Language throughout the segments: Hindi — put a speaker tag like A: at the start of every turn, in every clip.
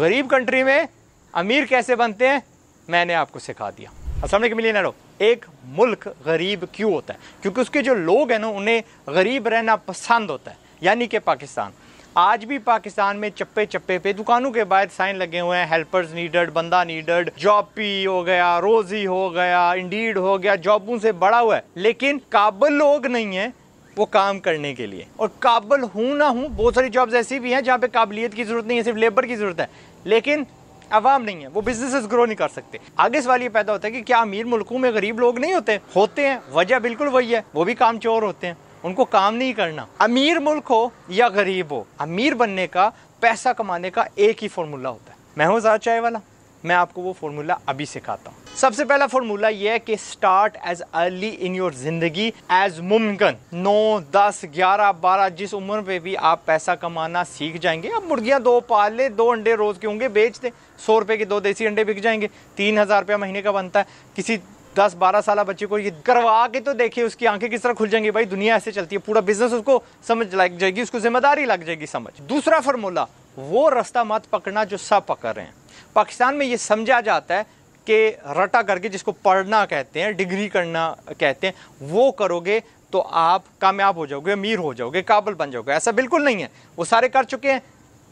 A: गरीब कंट्री में अमीर कैसे बनते हैं मैंने आपको सिखा दिया असमने मिली नो एक मुल्क गरीब क्यों होता है क्योंकि उसके जो लोग हैं ना उन्हें गरीब रहना पसंद होता है यानी कि पाकिस्तान आज भी पाकिस्तान में चप्पे चप्पे पे दुकानों के बाद साइन लगे हुए हैं हेल्पर्स नीडेड बंदा नीडेड जॉब पी हो गया रोजी हो गया इंडीड हो गया जॉबों से बड़ा हुआ है लेकिन काबिल लोग नहीं है वो काम करने के लिए और काबल हूं ना हूँ बहुत सारी जॉब्स ऐसी भी हैं जहाँ पे काबिलियत की जरूरत नहीं है सिर्फ लेबर की जरूरत है लेकिन आवाम नहीं है वो बिजनेसेस ग्रो नहीं कर सकते आगे सवाल ये पैदा होता है कि क्या अमीर मुल्कों में गरीब लोग नहीं होते होते हैं वजह बिल्कुल वही है वो भी काम चोर होते हैं उनको काम नहीं करना अमीर मुल्क हो या गरीब हो अमीर बनने का पैसा कमाने का एक ही फॉर्मूला होता है मैं हूँ आजाद चाय वाला मैं आपको वो फॉर्मूला अभी सिखाता हूँ सबसे पहला फॉर्मूला ये है कि start as early in your जिंदगी एज मुमकिन नौ दस ग्यारह बारह जिस उम्र पे भी आप पैसा कमाना सीख जाएंगे अब मुर्गियाँ दो पाल ले दो अंडे रोज के होंगे बेच दें सौ रुपये के दो देसी अंडे बिक जाएंगे तीन हज़ार रुपया महीने का बनता है किसी दस बारह साल बच्चे को ये करवा के तो देखिए उसकी आंखें किस तरह खुल जाएंगी भाई दुनिया ऐसे चलती है पूरा बिजनेस उसको समझ लग जाएगी उसको जिम्मेदारी लग जाएगी समझ दूसरा फार्मूला वो रास्ता मत पकड़ना जो सब पकड़ रहे हैं पाकिस्तान में ये समझा जाता है कि रटा करके जिसको पढ़ना कहते हैं डिग्री करना कहते हैं वो करोगे तो आप कामयाब हो जाओगे अमीर हो जाओगे काबल बन जाओगे ऐसा बिल्कुल नहीं है वो सारे कर चुके हैं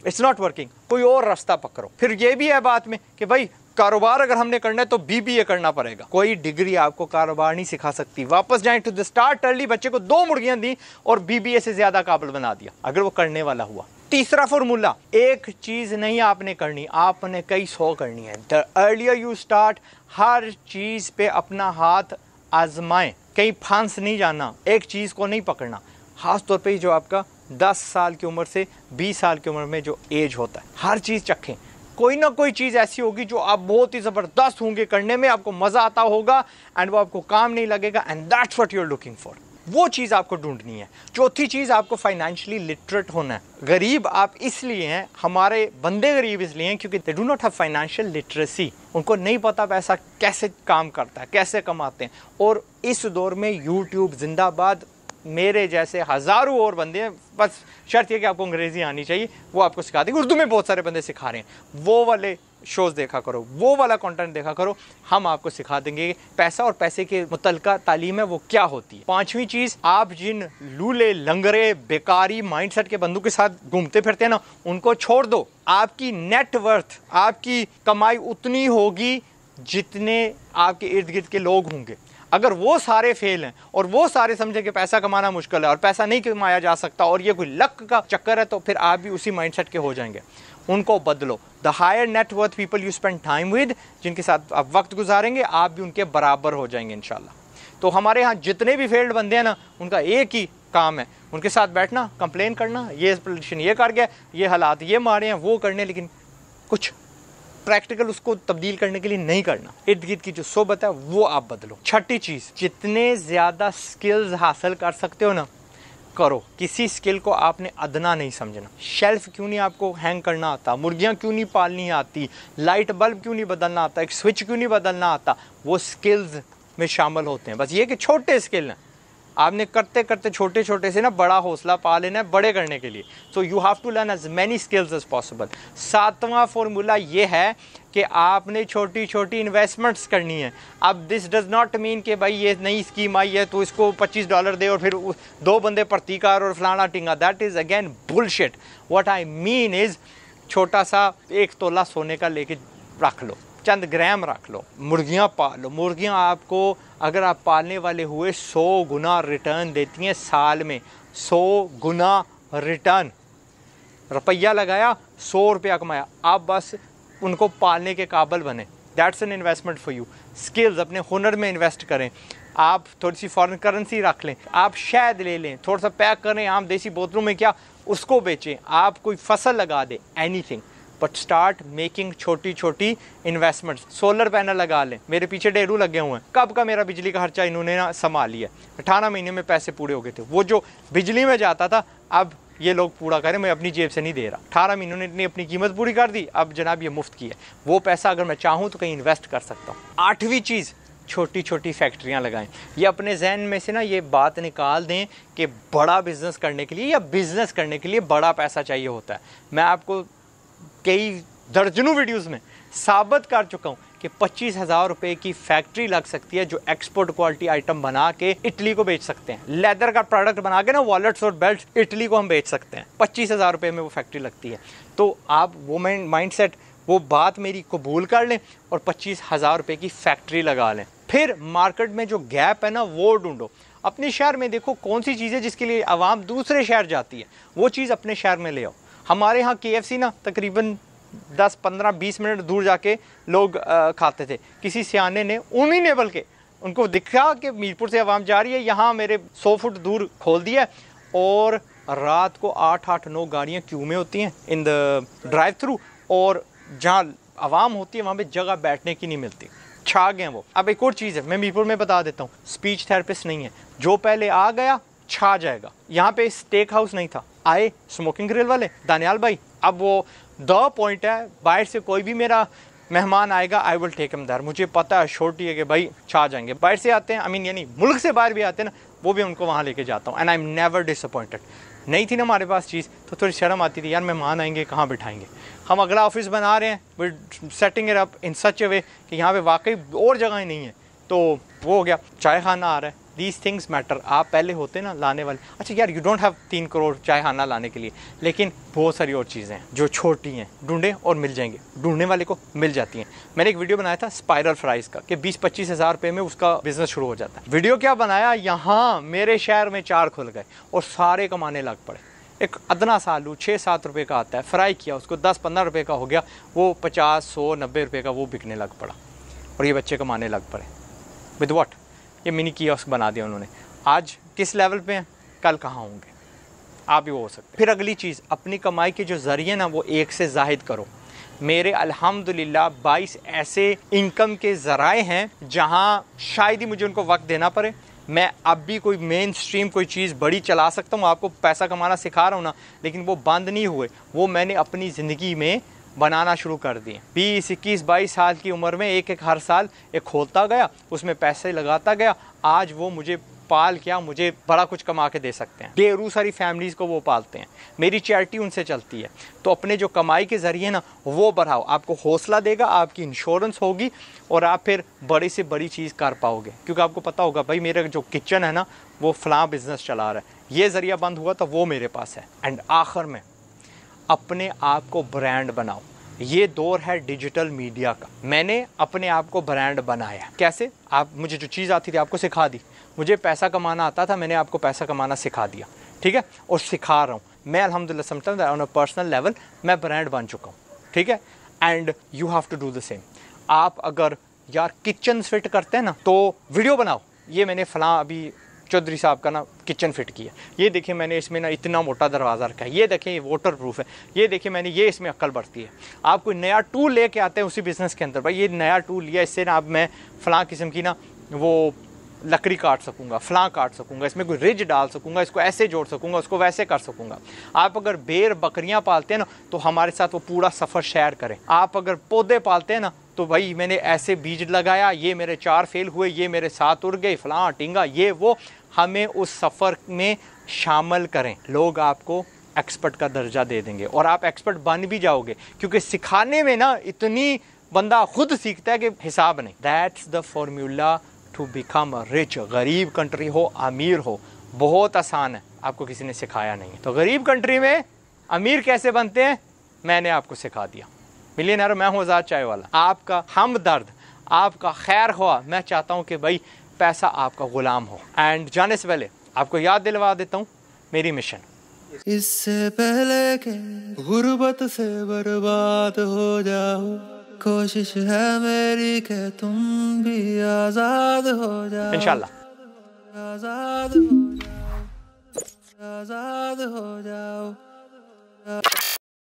A: इट्स नॉट वर्किंग कोई और रास्ता पकड़ो फिर ये भी है बात में कि भाई कारोबार अगर हमने करना है तो बीबीए करना पड़ेगा कोई डिग्री आपको कारोबार नहीं सिखा सकती वापस जाए टू द स्टार्ट अर्ली बच्चे को दो मुर्गियां दी और बीबीए से ज्यादा काबिल बना दिया अगर वो करने वाला हुआ तीसरा फॉर्मूला एक चीज़ नहीं आपने करनी आपने कई सौ करनी है द अर्लियर यू स्टार्ट हर चीज़ पे अपना हाथ आजमाएं कहीं फांस नहीं जाना एक चीज़ को नहीं पकड़ना ख़ास तौर पे जो आपका 10 साल की उम्र से 20 साल की उम्र में जो एज होता है हर चीज़ चखें कोई ना कोई चीज़ ऐसी होगी जो आप बहुत ही ज़बरदस्त होंगे करने में आपको मज़ा आता होगा एंड वो आपको काम नहीं लगेगा and that's what you are looking for वो चीज़ आपको ढूंढनी है चौथी चीज़ आपको फाइनेंशियली लिटरेट होना है गरीब आप इसलिए हैं हमारे बंदे गरीब इसलिए हैं क्योंकि they do not have financial literacy उनको नहीं पता पैसा कैसे काम करता है कैसे कमाते हैं और इस दौर में यूट्यूब जिंदाबाद मेरे जैसे हज़ारों और बंदे हैं बस शर्त यह कि आपको अंग्रेज़ी आनी चाहिए वो आपको सिखा देंगे उर्दू में बहुत सारे बंदे सिखा रहे हैं वो वाले शोज़ देखा करो वो वाला कंटेंट देखा करो हम आपको सिखा देंगे पैसा और पैसे के मुतल तालीम है वो क्या होती है पाँचवीं चीज़ आप जिन लूले लंगरे बेकारी माइंडसेट के बंदों के साथ घूमते फिरते हैं ना उनको छोड़ दो आपकी नेटवर्थ आपकी कमाई उतनी होगी जितने आपके इर्द गिर्द के लोग होंगे अगर वो सारे फेल हैं और वो सारे समझे कि पैसा कमाना मुश्किल है और पैसा नहीं कमाया जा सकता और ये कोई लक का चक्कर है तो फिर आप भी उसी माइंडसेट के हो जाएंगे उनको बदलो the higher net worth people you spend time with जिनके साथ आप वक्त गुजारेंगे आप भी उनके बराबर हो जाएंगे इन तो हमारे यहाँ जितने भी फेल्ड बंदे हैं ना उनका एक ही काम है उनके साथ बैठना कंप्लेन करना ये पोल्यूशन ये कर गया ये हालात ये मारे हैं वो करने लेकिन कुछ प्रैक्टिकल उसको तब्दील करने के लिए नहीं करना इर्द गिर्द की जो सोबत है वो आप बदलो छठी चीज़ जितने ज़्यादा स्किल्स हासिल कर सकते हो ना करो किसी स्किल को आपने अदना नहीं समझना शेल्फ क्यों नहीं आपको हैंग करना आता मुर्गियाँ क्यों नहीं पालनी आती लाइट बल्ब क्यों नहीं बदलना आता एक स्विच क्यों नहीं बदलना आता वो स्किल्स में शामिल होते हैं बस ये कि छोटे स्किल हैं आपने करते करते छोटे छोटे से ना बड़ा हौसला पा लेना है बड़े करने के लिए so you have to learn as many skills as possible सातवां फॉर्मूला ये है कि आपने छोटी छोटी इन्वेस्टमेंट्स करनी है अब दिस डज नॉट मीन कि भाई ये नई स्कीम आई है तो इसको 25 डॉलर दे और फिर दो बंदे प्रतीकार और फलाना टिंगा that is again bullshit what I mean is छोटा सा एक तोला सोने का लेके रख लो चंद ग्राम रख लो मुर्गियाँ लो मुर्गियाँ आपको अगर आप पालने वाले हुए सौ गुना रिटर्न देती हैं साल में सौ गुना रिटर्न रुपया लगाया सौ रुपया कमाया आप बस उनको पालने के काबल बने that's an investment for you skills अपने हुनर में इन्वेस्ट करें आप थोड़ी सी फॉरेन करेंसी रख लें आप शायद ले लें थोड़ा सा पैक करें आम देसी बोतलों में क्या उसको बेचें आप कोई फसल लगा दें थिंग बट स्टार्ट मेकिंग छोटी छोटी इन्वेस्टमेंट सोलर पैनल लगा लें मेरे पीछे डेरू लगे हुए हैं कब का मेरा बिजली का खर्चा इन्होंने ना संभाल लिया अठारह महीने में पैसे पूरे हो गए थे वो जो बिजली में जाता था अब ये लोग पूरा करें मैं अपनी जेब से नहीं दे रहा अठारह महीनों ने इतनी अपनी कीमत पूरी कर दी अब जनाब ये मुफ्त की है वो पैसा अगर मैं चाहूँ तो कहीं इन्वेस्ट कर सकता हूँ आठवीं चीज़ छोटी छोटी फैक्ट्रियाँ लगाएं ये अपने जहन में से ना ये बात निकाल दें कि बड़ा बिज़नेस करने के लिए या बिज़नेस करने के लिए बड़ा पैसा चाहिए होता है मैं आपको कई दर्जनों वीडियोस में साबित कर चुका हूँ कि पच्चीस हज़ार रुपये की फैक्ट्री लग सकती है जो एक्सपोर्ट क्वालिटी आइटम बना के इटली को बेच सकते हैं लेदर का प्रोडक्ट बना के ना वॉलेट्स और बेल्ट इटली को हम बेच सकते हैं पच्चीस हज़ार रुपये में वो फैक्ट्री लगती है तो आप वो माइंड सेट वो बात मेरी कबूल कर लें और पच्चीस हज़ार रुपये की फैक्ट्री लगा लें फिर मार्केट में जो गैप है ना वो ढूंढो अपने शहर में देखो कौन सी चीज़ें जिसके लिए आवाम दूसरे शहर जाती है वो चीज़ अपने शहर में ले आओ हमारे यहाँ के ना तकरीबन 10 15 20 मिनट दूर जाके लोग आ, खाते थे किसी सियाने ने उन्हीं ने बल्कि उनको दिखा कि मीरपुर से आवाम जा रही है यहाँ मेरे 100 फुट दूर खोल दिया है और रात को आठ आठ नौ गाड़ियाँ क्यू में होती हैं इन द ड्राइव थ्रू और जहाँ आवाम होती है वहाँ पे जगह बैठने की नहीं मिलती छा गए वो अब एक और चीज़ है मैं मीरपुर में बता देता हूँ स्पीच थेरेपिस्ट नहीं है जो पहले आ गया छा जाएगा यहाँ पे स्टेक हाउस नहीं था आए स्मोकिंग ग्रिल वाले दानियाल भाई अब वो द पॉइंट है बाहर से कोई भी मेरा मेहमान आएगा I will take them there मुझे पता है छोटी है कि भाई छा जाएंगे बाहर से आते हैं आई I मीन mean, यानी मुल्क से बाहर भी आते हैं ना वो भी उनको वहाँ लेके जाता हूँ and I am never disappointed नहीं थी ना हमारे पास चीज़ तो थोड़ी शर्म आती थी यार मेहमान आएंगे कहाँ बिठाएंगे हम अगला ऑफिस बना रहे हैं but setting it up in such a way कि यहाँ पे वाकई और जगह नहीं है तो वो हो गया चाय खाना आ रहा है दीज थिंग्स मैटर आप पहले होते ना लाने वाले अच्छा यार यू डोंट हैव तीन करोड़ चाय हाना लाने के लिए लेकिन बहुत सारी और चीज़ें हैं जो छोटी हैं ढूंढे और मिल जाएंगे ढूंढने वाले को मिल जाती हैं मैंने एक वीडियो बनाया था स्पायरल फ्राइज का कि बीस पच्चीस हज़ार रुपये में उसका बिजनेस शुरू हो जाता है वीडियो क्या बनाया यहाँ मेरे शहर में चार खुल गए और सारे कमाने लग पड़े एक अदना सा आलू छः सात रुपये का आता है फ्राई किया उसको दस पंद्रह रुपये का हो गया वो पचास सौ नब्बे रुपये का वो बिकने लग पड़ा और ये बच्चे कमाने लग पड़े विद वॉट ये मिनी कियोस्क बना दिया उन्होंने आज किस लेवल पे हैं कल कहाँ होंगे आप भी वो हो सकते फिर अगली चीज़ अपनी कमाई के जो ज़रिए ना वो एक से जाहिद करो मेरे अल्हम्दुलिल्लाह 22 ऐसे इनकम के ज़राए हैं जहाँ शायद ही मुझे उनको वक्त देना पड़े मैं अब भी कोई मेन स्ट्रीम कोई चीज़ बड़ी चला सकता हूँ आपको पैसा कमाना सिखा रहा हूँ ना लेकिन वो बंद नहीं हुए वो मैंने अपनी ज़िंदगी में बनाना शुरू कर दिए बीस इक्कीस बाईस साल की उम्र में एक एक हर साल एक खोलता गया उसमें पैसे लगाता गया आज वो मुझे पाल क्या मुझे बड़ा कुछ कमा के दे सकते हैं बेरू सारी फैमिलीज़ को वो पालते हैं मेरी चैरिटी उनसे चलती है तो अपने जो कमाई के ज़रिए ना वो बढ़ाओ आपको हौसला देगा आपकी इंश्योरेंस होगी और आप फिर बड़ी से बड़ी चीज़ कर पाओगे क्योंकि आपको पता होगा भाई मेरा जो किचन है ना वो फ्लां बिज़नेस चला रहा है ये ज़रिया बंद हुआ तो वो मेरे पास है एंड आखिर में अपने आप को ब्रांड बनाओ ये दौर है डिजिटल मीडिया का मैंने अपने आप को ब्रांड बनाया कैसे आप मुझे जो चीज़ आती थी आपको सिखा दी मुझे पैसा कमाना आता था मैंने आपको पैसा कमाना सिखा दिया ठीक है और सिखा रहा हूँ मैं अलहमदिल्ला समझता हूँ ऑन अ पर्सनल लेवल मैं ब्रांड बन चुका हूँ ठीक है and you have to do the same आप अगर यार किचन फिट करते हैं ना तो वीडियो बनाओ ये मैंने फलां अभी चौधरी साहब का ना किचन फिट किया ये देखिए मैंने इसमें ना इतना मोटा दरवाज़ा रखा है ये देखें ये वाटर प्रूफ है ये देखिए मैंने ये इसमें अक्ल बढ़ती है आप कोई नया टूल लेके आते हैं उसी बिज़नेस के अंदर भाई ये नया टूल लिया इससे ना अब मैं फ़लाँ किस्म की ना वो लकड़ी काट सकूंगा फ्लां काट सकूंगा इसमें कोई रिज डाल सकूँगा इसको ऐसे जोड़ सकूंगा उसको वैसे कर सकूंगा आप अगर बेर बकरियाँ पालते हैं ना तो हमारे साथ वो पूरा सफ़र शेयर करें आप अगर पौधे पालते हैं ना तो भाई मैंने ऐसे बीज लगाया ये मेरे चार फेल हुए ये मेरे साथ उड़ गए फलां टिंगा ये वो हमें उस सफ़र में शामिल करें लोग आपको एक्सपर्ट का दर्जा दे देंगे और आप एक्सपर्ट बन भी जाओगे क्योंकि सिखाने में ना इतनी बंदा खुद सीखता है कि हिसाब नहीं that's the formula to become rich गरीब कंट्री हो अमीर हो बहुत आसान है आपको किसी ने सिखाया नहीं तो गरीब कंट्री में अमीर कैसे बनते हैं मैंने आपको सिखा दिया मिलियनर मैं हूँ आज़ाद चाय वाला आपका हम दर्द आपका खैर हुआ मैं चाहता हूँ कि भाई पैसा आपका ग़ुलाम हो एंड जाने से पहले आपको याद दिलवा देता हूँ मेरी मिशन इससे पहले के गुर्बत से बर्बाद हो जाओ कोशिश है मेरी के तुम भी आजाद हो जाओ इंशाल्लाह आजाद हो जाओ आजाद हो जाओ